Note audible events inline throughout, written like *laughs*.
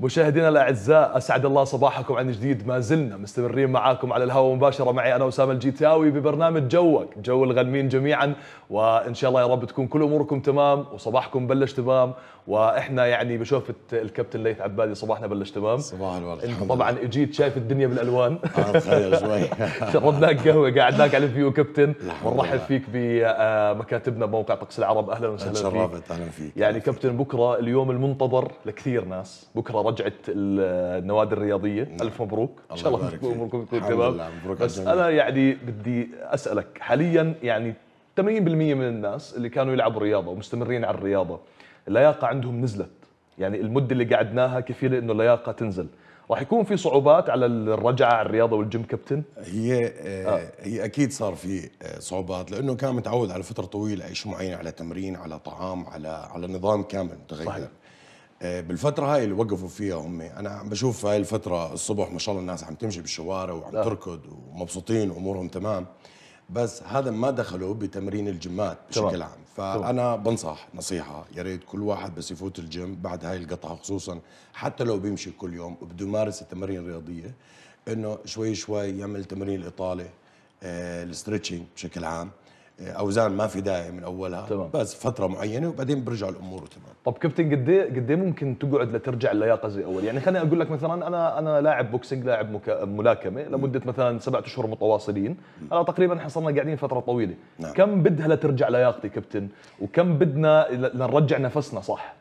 مشاهدينا الاعزاء اسعد الله صباحكم عن جديد ما زلنا مستمرين معاكم على الهواء مباشره معي انا اسامه الجيتاوي ببرنامج جوك جو الغنمين جميعا وان شاء الله يا رب تكون كل اموركم تمام وصباحكم بلش تمام واحنا يعني بشوفه الكابتن ليث عبادي صباحنا بلش تمام صباح الورد انت طبعا اجيت شايف الدنيا بالالوان تخيل آه، شوي *laughs* شربناك قهوه قعدناك على الفيو كابتن ونرحب فيك بمكاتبنا آه، بموقع طقس العرب اهلا وسهلا فيك اهلا فيك يعني كابتن بكره اليوم المنتظر لكثير ناس بكره رجعه النوادي الرياضيه نعم. الف مبروك ان شاء الله اموركم تكون تمام بس انا يعني بدي اسالك حاليا يعني 80% من الناس اللي كانوا يلعبوا رياضه ومستمرين على الرياضه اللياقه عندهم نزلت يعني المده اللي قعدناها كفيله انه اللياقه تنزل راح يكون في صعوبات على الرجعه على الرياضه والجيم كابتن هي آه. آه. هي اكيد صار في آه، صعوبات لانه كان متعود على فتره طويله على شيء معين على تمرين على طعام على على نظام كامل متغير صحيح. آه، بالفترة هاي اللي وقفوا فيها هم أنا عم بشوف هاي الفترة الصبح ما شاء الله الناس عم تمشي بالشوارع وعم ده. آه. تركض ومبسوطين وأمورهم تمام بس هذا ما دخلوا بتمرين الجيمات بشكل طبعا. عام فأنا طبعا. بنصح نصيحة يا ريت كل واحد بس يفوت الجيم بعد هاي القطعة خصوصا حتى لو بيمشي كل يوم وبده يمارس التمارين الرياضية إنه شوي شوي يعمل تمارين الإطالة آه بشكل عام اوزان ما في داعي من اولها تمام. بس فتره معينه وبعدين برجع الامور تمام طب كابتن قد ايه قد إيه ممكن تقعد لترجع اللياقه زي اول يعني خليني اقول لك مثلا انا انا لاعب بوكسنج لاعب مكا... ملاكمه لمده مثلا سبعة اشهر متواصلين انا تقريبا احنا صرنا قاعدين فتره طويله نعم. كم بدها لترجع لياقتي كابتن وكم بدنا لنرجع نفسنا صح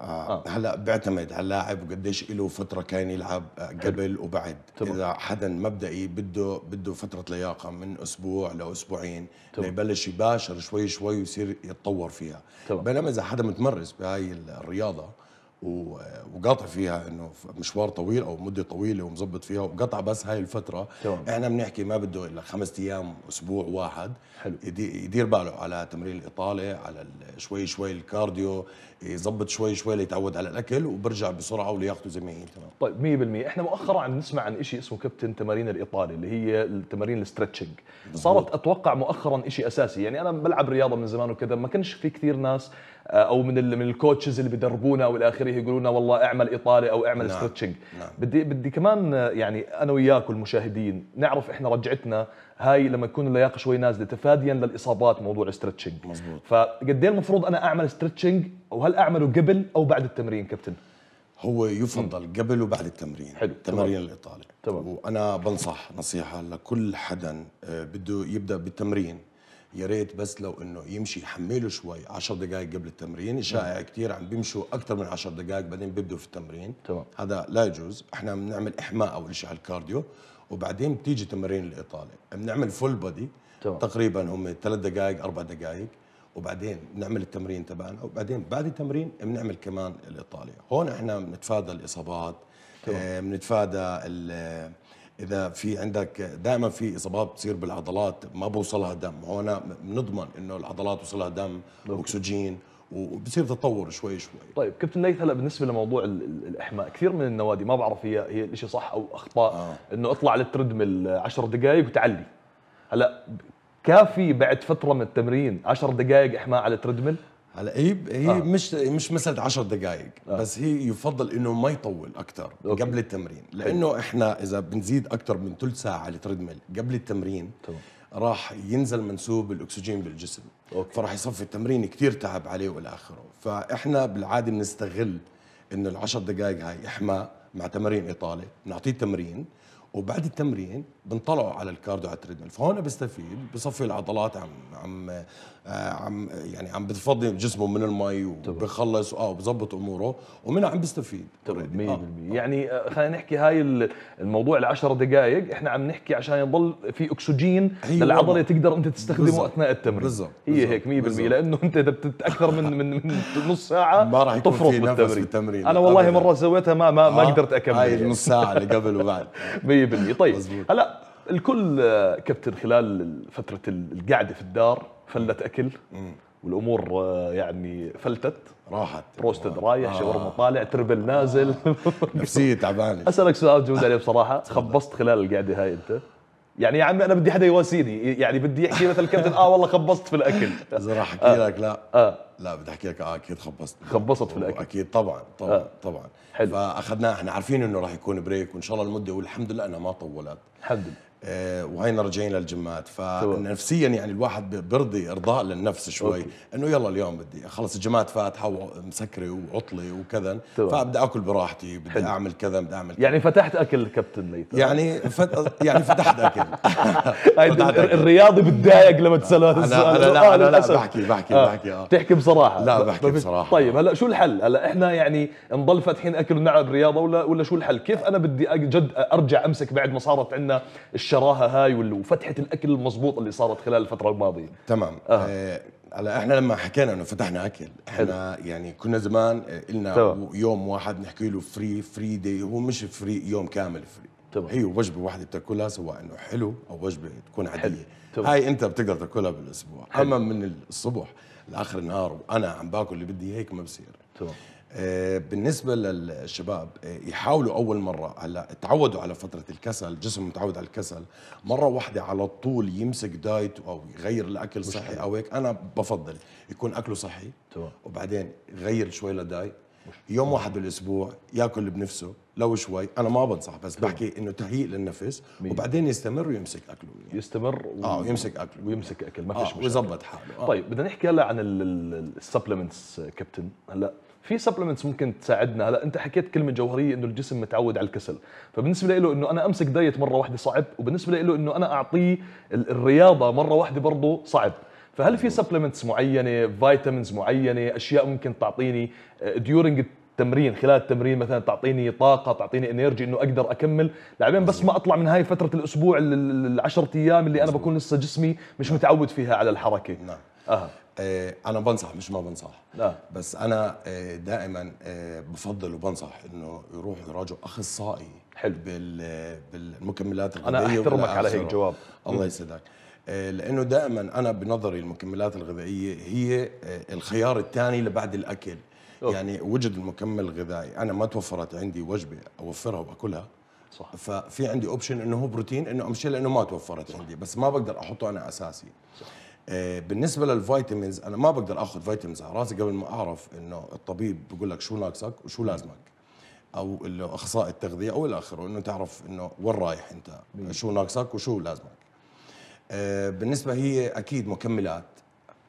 آه. آه. هلا بيعتمد على اللاعب وقديش له فتره كان يلعب آه، قبل وبعد طبعا. اذا حدا مبدئي بده بده فتره لياقه من اسبوع لاسبوعين ليبلش يباشر شوي شوي ويصير يتطور فيها طبعا. بينما اذا حدا متمرس بهاي الرياضه وقاطع فيها انه مشوار طويل او مده طويله ومظبط فيها وقطع بس هاي الفتره طبعا. احنا بنحكي ما بده الا خمس ايام اسبوع واحد حلو. يدير باله على تمرين الاطاله على شوي شوي الكارديو يظبط شوي شوي ليتعود على الاكل وبرجع بسرعه ولياقته زي ما هي تمام طيب 100% احنا مؤخرا عم نسمع عن شيء اسمه كابتن تمارين الاطاله اللي هي التمارين الاسترتشنج صارت اتوقع مؤخرا شيء اساسي يعني انا بلعب رياضه من زمان وكذا ما كانش في كثير ناس آه، او من من الكوتشز اللي بيدربونا والى اخره يقولوا لنا والله اعمل اطاله او اعمل نعم. ستريتشنج نعم. بدي بدي كمان آه، يعني انا وياك والمشاهدين نعرف احنا رجعتنا هاي لما تكون اللياقه شوي نازله تفاديا للاصابات موضوع الستريتشنج مزبوط فقد ايه المفروض انا اعمل ستريتشنج وهل اعمله قبل او بعد التمرين كابتن هو يفضل م. قبل وبعد التمرين حلو تمارين الاطاله تمام وانا بنصح نصيحه لكل حدا آه، بده يبدا بالتمرين يا ريت بس لو انه يمشي يحمله شوي 10 دقائق قبل التمرين شائع كثير عم بيمشوا اكثر من 10 دقائق بعدين بيبدوا في التمرين طبعا. هذا لا يجوز احنا بنعمل احماء اول شيء على الكارديو وبعدين بتيجي تمارين الاطاله بنعمل فول بودي تقريبا هم ثلاث دقائق اربع دقائق وبعدين بنعمل التمرين تبعنا وبعدين بعد التمرين بنعمل كمان الاطاله هون احنا بنتفادى الاصابات آه، بنتفادى اذا في عندك دائما في اصابات بتصير بالعضلات ما بوصلها دم هون بنضمن انه العضلات وصلها دم واكسجين وبصير تطور شوي شوي طيب كابتن نايف هلا بالنسبه لموضوع الاحماء كثير من النوادي ما بعرف هي هي الشيء صح او اخطاء آه. انه اطلع للتردمل 10 دقائق وتعلي هلا كافي بعد فتره من التمرين 10 دقائق احماء على التردمل هلا هي هي آه. مش مش مساله 10 دقائق آه. بس هي يفضل انه ما يطول اكثر قبل التمرين لانه احنا اذا بنزيد اكثر من ثلث ساعه على التريدميل قبل التمرين طبعا. راح ينزل منسوب الاكسجين بالجسم أوكي. فراح يصفي التمرين كثير تعب عليه والى اخره فاحنا بالعاده بنستغل انه ال 10 دقائق هاي احماء مع تمارين اطاله بنعطيه تمرين وبعد التمرين بنطلعوا على الكارديو على التريدميل فهون بستفيد بصفي العضلات عم عم آه، عم يعني عم بتفضي جسمه من المي وبخلص اه وبظبط اموره ومن عم بستفيد 100% طيب، آه. يعني آه، خلينا نحكي هاي الموضوع العشر دقائق احنا عم نحكي عشان يضل في اكسجين أيوة. للعضله تقدر انت تستخدمه بالزبط. اثناء التمرين بالزبط. هي هيك 100% لانه انت اذا بتتاخر من من من نص ساعه *laughs* ما راح يكون تفرط في بالتمرين. بالتمرين انا والله مره سويتها ما ما, آه. ما قدرت اكمل هاي النص ساعه اللي قبل وبعد *laughs* 100% طيب هلا الكل آه، كابتن خلال فتره القعده في الدار فلت اكل مم. والامور آه، يعني فلتت راحت روستد آه. رايح آه. شاورما طالع تربل نازل آه. *laughs* نفسيه تعبانه اسالك سؤال جود عليه بصراحه خبصت خلال القعده هاي انت يعني يا عمي انا بدي حدا يواسيني يعني بدي يحكي مثل الكابتن اه والله خبصت في الاكل اذا راح آه. احكي لك لا آه. لا بدي احكي لك اه اكيد خبصت خبصت في الاكل اكيد طبعا طبعا آه. طبعا حلو فاخذناه احنا عارفين انه راح يكون بريك وان شاء الله المده والحمد لله انها ما طولت الحمد لله آه، وهينا راجعين للجمات فنفسيا يعني الواحد بيرضي ارضاء للنفس شوي انه يلا اليوم بدي خلص الجمات فاتحه ومسكره وعطله وكذا فبدي اكل براحتي بدي اعمل كذا بدي اعمل يعني كذا. يعني فتحت اكل كابتن ليث يعني فت... يعني فتحت اكل *laughs* الرياضي بتضايق لما تسال هذا السؤال انا لا, أنا لا, بحكي بحكي بحكي اه بتحكي آه. بصراحه لا بحكي بصراحه طيب هلا شو الحل هلا احنا يعني نضل فاتحين اكل ونلعب رياضه ولا ولا شو الحل كيف انا بدي جد ارجع امسك بعد ما صارت عندنا الشراهه هاي وفتحه الاكل المضبوط اللي صارت خلال الفتره الماضيه تمام آه. على آه، هلا احنا لما حكينا انه فتحنا اكل احنا حلو. يعني كنا زمان آه، قلنا يوم واحد نحكي له فري فري دي هو مش فري يوم كامل فري طبعا. هي وجبه واحده بتاكلها سواء انه حلو او وجبه تكون عاديه هاي انت بتقدر تاكلها بالاسبوع حلو. اما من الصبح لاخر النهار وانا عم باكل اللي بدي هيك ما بصير تمام آه، بالنسبه للشباب آه، يحاولوا اول مره هلا تعودوا على فتره الكسل جسم متعود على الكسل مره واحده على طول يمسك دايت او يغير الاكل صحي او هيك انا بفضل يكون اكله صحي وبعدين يغير شوي لدايت يوم واحد بالاسبوع ياكل بنفسه لو شوي انا ما بنصح بس طبعا. بحكي انه تهيئ للنفس مين. وبعدين يستمر ويمسك اكله يعني. يستمر و... اه ويمسك اكله ويمسك اكل ما فيش آه مشكله ويظبط حاله آه. طيب بدنا نحكي هلا عن السبلمنتس آه، كابتن هلا في سبلمنتس ممكن تساعدنا هلا انت حكيت كلمه جوهريه انه الجسم متعود على الكسل فبالنسبه له انه انا امسك دايت مره واحده صعب وبالنسبه له انه انا اعطيه الرياضه مره واحده برضه صعب فهل في سبلمنتس معينه فيتامينز معينه اشياء ممكن تعطيني ديورنج آه، التمرين خلال التمرين مثلا تعطيني طاقه تعطيني انرجي انه اقدر اكمل لعبين بس ما اطلع من هاي فتره الاسبوع ال 10 ايام اللي انا بكون لسه جسمي مش متعود فيها على الحركه نعم آه، انا بنصح مش ما بنصح لا بس انا آه، دائما آه، بفضل وبنصح انه يروح يراجع اخصائي حلو بالمكملات الغذائيه انا احترمك على هيك جواب الله يسعدك لانه دائما انا بنظري المكملات الغذائيه هي الخيار الثاني لبعد الاكل أوه. يعني وجد المكمل الغذائي انا ما توفرت عندي وجبه اوفرها واكلها صح ففي عندي اوبشن انه هو بروتين انه امشي لانه ما توفرت صح. عندي بس ما بقدر احطه انا اساسي صح. آه، بالنسبه للفيتامينز انا ما بقدر اخذ فيتامينز على راسي قبل ما اعرف انه الطبيب بقول لك شو ناقصك وشو لازمك او اخصائي التغذيه او الى اخره انه تعرف انه وين رايح انت شو ناقصك وشو لازمك آه، بالنسبه هي اكيد مكملات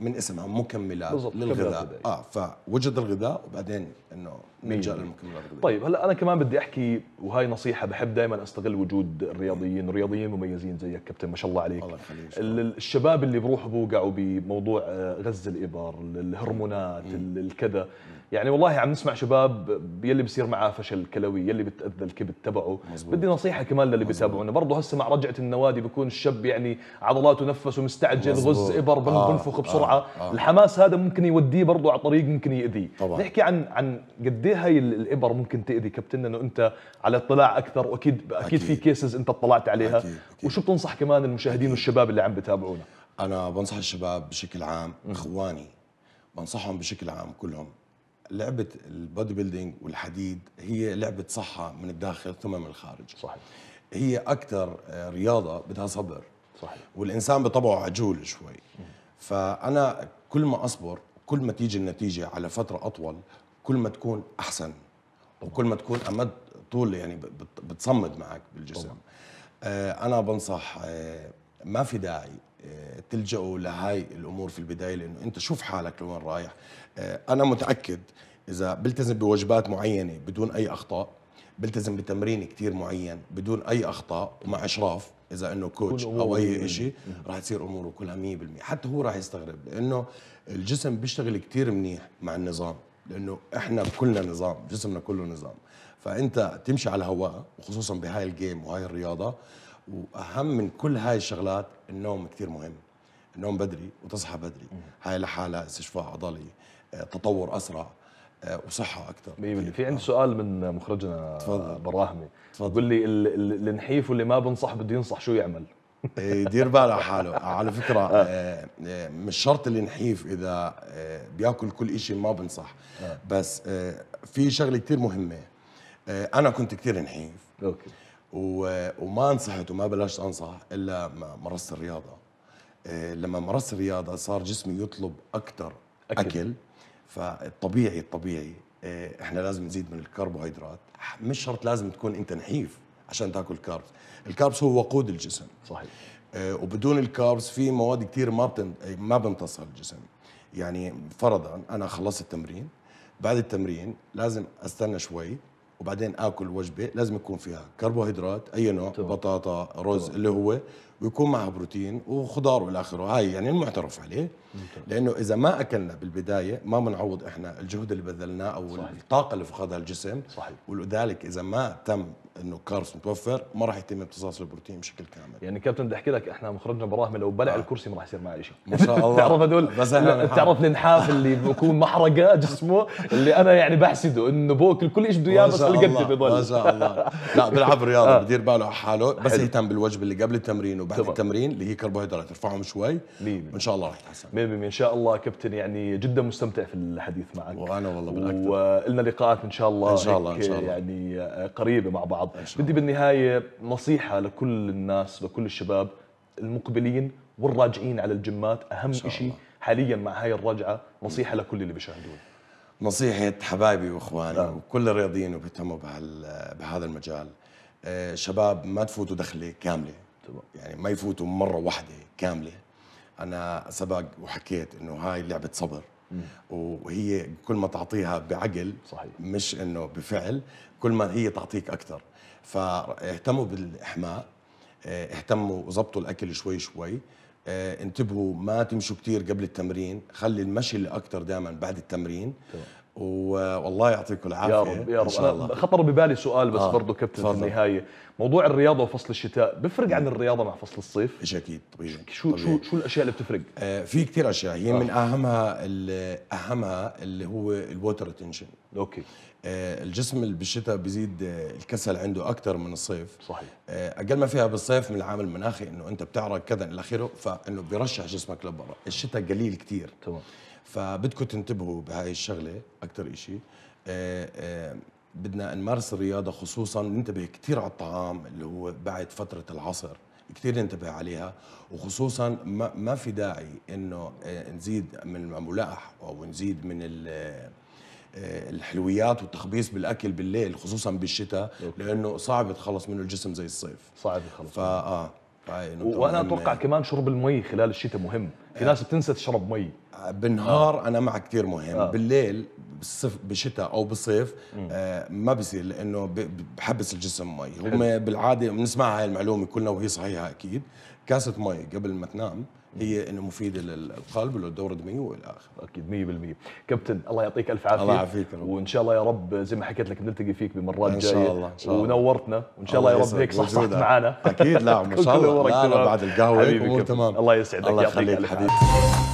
من اسمها مكملات بالضبط للغذاء اه فوجد الغذاء وبعدين انه نلجا للمكملات الغذائيه طيب هلا انا كمان بدي احكي وهاي نصيحه بحب دائما استغل وجود الرياضيين الرياضيين مميزين زيك كابتن ما شاء الله عليك الله يخليك الشباب اللي بروحوا بوقعوا بموضوع آه، غز الابر الهرمونات الكذا يعني والله عم نسمع شباب يلي بصير معاه فشل كلوي يلي بتاذى الكبد تبعه مزبوط. بدي نصيحه كمان للي بيتابعونا برضه هسه مع رجعه النوادي بكون الشاب يعني عضلاته نفسه مستعجل غز ابر آه. بنفخ آه. بسرعه آه. آه. الحماس هذا ممكن يوديه برضه على طريق ممكن ياذيه نحكي عن عن قد ايه هاي الابر ممكن تاذي كابتن انه انت على اطلاع اكثر واكيد اكيد, أكيد. في كيسز انت اطلعت عليها أكيد. أكيد. وشو بتنصح كمان المشاهدين والشباب اللي عم بتابعونا انا بنصح الشباب بشكل عام اخواني بنصحهم بشكل عام كلهم لعبه البودي بيلدينج والحديد هي لعبه صحه من الداخل ثم من الخارج صحيح هي اكثر آه، رياضه بدها صبر صحيح والانسان بطبعه عجول شوي فانا كل ما اصبر كل ما تيجي النتيجه على فتره اطول كل ما تكون احسن وكل ما تكون امد طول يعني بتصمد معك بالجسم طبعا. آه، انا بنصح آه، ما في داعي آه، تلجأوا لهاي الأمور في البداية لأنه أنت شوف حالك لوين رايح آه، أنا متأكد إذا بلتزم بوجبات معينة بدون أي أخطاء بلتزم بتمرين كتير معين بدون أي أخطاء ومع إشراف إذا إنه كوتش أو أي شيء راح تصير أموره كلها 100% حتى هو راح يستغرب لأنه الجسم بيشتغل كتير منيح مع النظام لأنه إحنا كلنا نظام جسمنا كله نظام فأنت تمشي على هواء وخصوصا بهاي الجيم وهاي الرياضة واهم من كل هاي الشغلات النوم كثير مهم النوم بدري وتصحى بدري هاي لحالها استشفاء عضلي آه، تطور اسرع آه، وصحه اكثر في عندي سؤال من مخرجنا تفضل براهمي تفضل لي اللي نحيف واللي ما بنصح بده ينصح شو يعمل يدير إيه، باله على حاله *laughs* على فكره آه. مش شرط اللي نحيف اذا بياكل كل شيء ما بنصح بس في شغله كثير مهمه انا كنت كثير نحيف اوكي وما نصحت وما بلشت انصح الا مارست الرياضه إيه، لما مارست الرياضه صار جسمي يطلب اكثر اكل, أكل. فالطبيعي الطبيعي إيه، احنا لازم نزيد من الكربوهيدرات مش شرط لازم تكون انت نحيف عشان تاكل كاربس الكاربس هو وقود الجسم صحيح اه وبدون الكاربس في مواد كثير ما بتن... ما بنتصل الجسم يعني فرضا انا خلصت التمرين بعد التمرين لازم استنى شوي وبعدين اكل وجبه لازم يكون فيها كربوهيدرات اي نوع طبعا. بطاطا رز طبعا. اللي هو ويكون معها بروتين وخضار والى اخره هاي يعني المعترف عليه لانه اذا ما اكلنا بالبدايه ما بنعوض احنا الجهد اللي بذلناه او صحيح. الطاقه اللي فقدها الجسم صحيح. ولذلك اذا ما تم انه كارس متوفر ما راح يتم امتصاص البروتين بشكل كامل يعني كابتن بدي احكي لك احنا مخرجنا براهمه لو بلع آه. الكرسي ما راح يصير معي شيء ما شاء الله *laughs* تعرف هدول بتعرف النحاف اللي بكون محرقه *laughs* جسمه اللي انا يعني بحسده انه بوكل كل شيء بده اياه بس القد بيضل ما شاء الله لا بيلعب *laughs* رياضه آه. بدير باله على حاله بس يهتم بالوجبه اللي قبل التمرين بعد طبعا. التمرين اللي هي كربوهيدرات ارفعهم شوي مين. وان شاء الله راح تحسن 100% ان شاء الله كابتن يعني جدا مستمتع في الحديث معك وانا والله بالاكثر ولنا لقاءات ان شاء الله ان شاء الله ان شاء الله يعني آه، قريبه مع بعض بدي بالنهايه نصيحه لكل الناس لكل الشباب المقبلين والراجعين على الجمات اهم شيء حاليا مع هاي الرجعه نصيحه لكل اللي بيشاهدون نصيحة حبايبي واخواني آه. وكل الرياضيين اللي بيهتموا بهذا المجال آه، شباب ما تفوتوا دخله كامله يعني ما يفوتوا مره واحده كامله انا سبق وحكيت انه هاي لعبه صبر وهي كل ما تعطيها بعقل صحيح. مش انه بفعل كل ما هي تعطيك اكثر فاهتموا بالاحماء آه، اهتموا وظبطوا الاكل شوي شوي اه انتبهوا ما تمشوا كثير قبل التمرين خلي المشي الاكثر اكثر دائما بعد التمرين طبعا. والله يعطيكم العافيه يا رب يا رب الله خطر ببالي سؤال بس آه. برضه كابتن في النهايه موضوع الرياضه وفصل الشتاء بيفرق عن الرياضه مع فصل الصيف ايش اكيد طبيعي شو طبيعي. شو شو الاشياء اللي بتفرق آه في كثير اشياء هي آه. من اهمها اهمها اللي هو الووتر ريتنشن اوكي آه، الجسم اللي بالشتاء بيزيد آه، الكسل عنده اكثر من الصيف صحيح آه، اقل ما فيها بالصيف من العامل المناخي انه انت بتعرق كذا الى اخره فانه بيرشح جسمك لبرا الشتاء قليل كثير تمام فبدكم تنتبهوا بهاي الشغله اكثر شيء بدنا نمارس الرياضه خصوصا ننتبه كثير على الطعام اللي هو بعد فتره العصر كثير ننتبه عليها وخصوصا ما, ما في داعي انه نزيد من الملاح او نزيد من آه، الحلويات والتخبيص بالاكل بالليل خصوصا بالشتاء لانه صعب تخلص منه الجسم زي الصيف صعب يتخلص فا اه وانا اتوقع كمان شرب المي خلال الشتاء مهم في آه. ناس بتنسى تشرب مي آه، بالنهار آه. انا مع كثير مهم آه. بالليل بالصيف بالشتاء او بالصيف آه ما بصير لانه بحبس الجسم مي هم بالعاده بنسمع هاي المعلومه كلنا وهي صحيحه اكيد كاسه مي قبل ما تنام هي انه مفيده للقلب وللدوره الدمويه والى اخره. اكيد 100% كابتن الله يعطيك الف عافيه الله يعافيك وان شاء الله يا رب زي ما حكيت لك نلتقي فيك بمرات جايه ان شاء الله ان شاء الله ونورتنا وان شاء الله يا رب هيك صحصحت معنا اكيد لا *laughs* ان شاء الله لا, لا بعد القهوه تمام الله يسعدك الله يخليك حبيبي